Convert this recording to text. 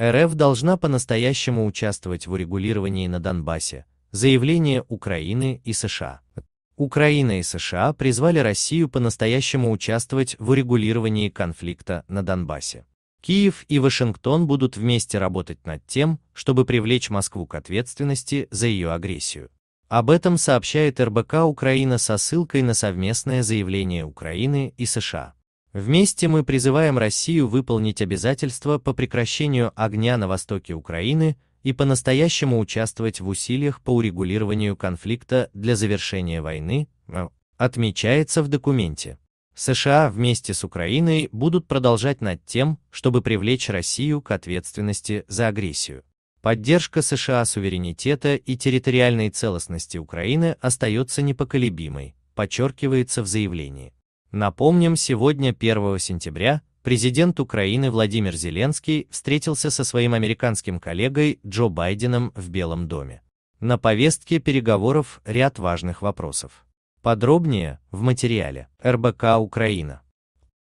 РФ должна по-настоящему участвовать в урегулировании на Донбассе, заявление Украины и США. Украина и США призвали Россию по-настоящему участвовать в урегулировании конфликта на Донбассе. Киев и Вашингтон будут вместе работать над тем, чтобы привлечь Москву к ответственности за ее агрессию. Об этом сообщает РБК Украина со ссылкой на совместное заявление Украины и США. Вместе мы призываем Россию выполнить обязательства по прекращению огня на востоке Украины и по-настоящему участвовать в усилиях по урегулированию конфликта для завершения войны, а, отмечается в документе. США вместе с Украиной будут продолжать над тем, чтобы привлечь Россию к ответственности за агрессию. Поддержка США суверенитета и территориальной целостности Украины остается непоколебимой, подчеркивается в заявлении. Напомним, сегодня, 1 сентября, президент Украины Владимир Зеленский встретился со своим американским коллегой Джо Байденом в Белом доме. На повестке переговоров ряд важных вопросов. Подробнее в материале РБК Украина.